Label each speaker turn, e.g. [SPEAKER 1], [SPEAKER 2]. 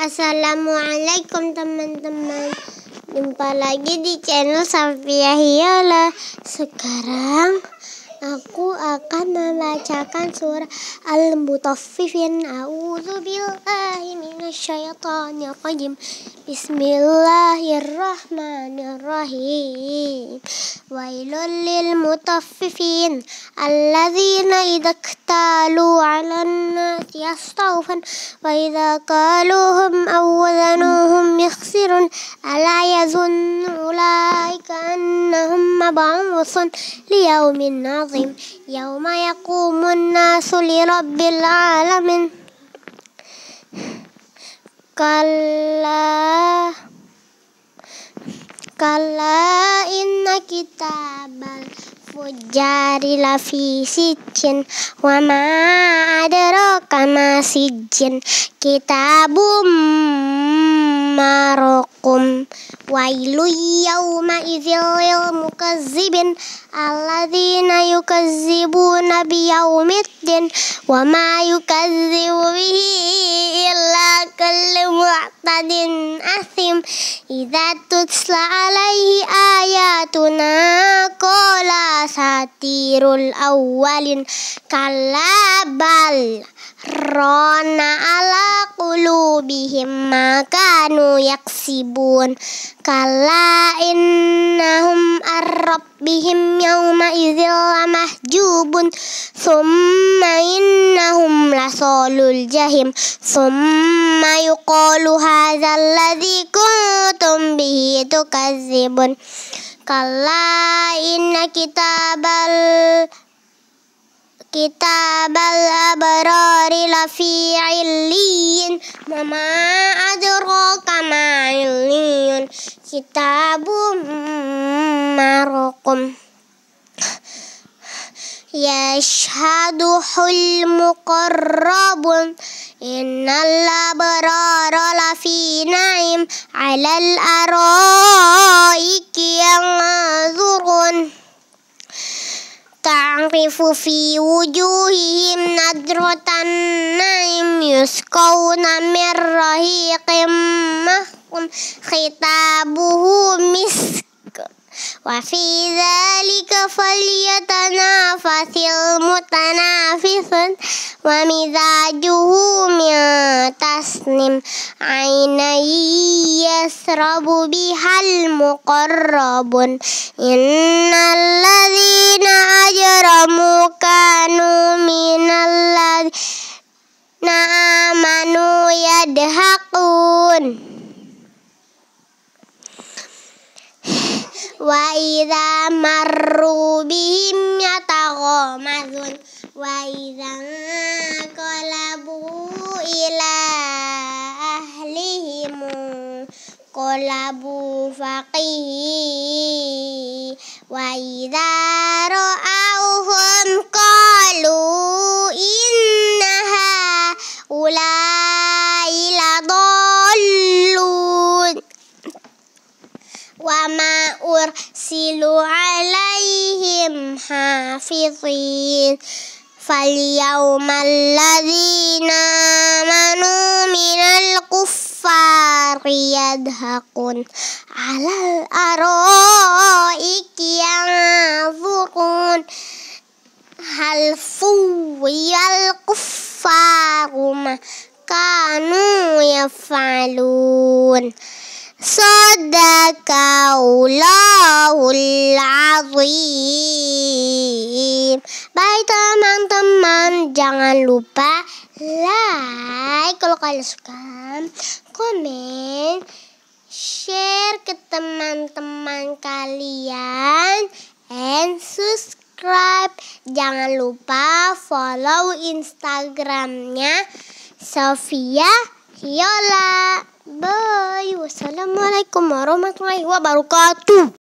[SPEAKER 1] Assalamualaikum teman-teman Jumpa lagi di channel Safia Hiola Sekarang Aku akan membacakan surah Al-Mutaffifin. A'udzubillahi minasyaitonir rajim. Bismillahirrahmanirrahim. Wailul lil mutaffifin alladzina idza iktalu 'alan nasi yastawfan wa idza qaluhum aw yakhsirun ala yazunnu ulaika anna اللهم بعن ليوم عظيم يوم يقوم الناس لرب العالمين كلا كلا إن كتاب الفجار لفي سجن وما أدراك ما سجن كتاب مرق kum wailu yawma idzil lil mukazzibin alladzina يكذبون بيوم الدين وما يكذب به إلا كل معتد أثم إذا تتلى عليه آياتنا قال ساتير الأولين كلا بل ران على قلوبهم ما كانوا يكسبون كلا إن rabbihim yawma idzil mahjubun summa innahum lasolul jahim summa yuqalu hadzal ladzi kuntum bihi tukazzibun kalla inna kitabal كتاب الأبرار لفي عليين وما أدراك ما عليون كتاب مرقم يشهده المقرب إن الأبرار لفي نعيم على الأرائك ينظرون تعرف في وجوههم نضرة النعيم يسقون من رهيق مهكم خطابه مسك وفي ذلك فليتنافس المتنافس ومزاجه من تسنم عيني يسرب بها المقربون إنا tahun. Wa idza marru bihim yataghamazun wa idza qalabu ila ahlihim qalabu faqihi wa idza ra'awhum أرسل عليهم حافظين فاليوم الذين آمنوا من الكفار يضحكون على الأرائك ينظرون هل سوي الكفار ما كانوا يفعلون Sadaqallahul azim. Baik teman-teman, jangan lupa like kalau kalian suka, komen, share ke teman-teman kalian, and subscribe. Jangan lupa follow Instagramnya Sofia Yola. Bye. Wassalamualaikum warahmatullahi wabarakatuh.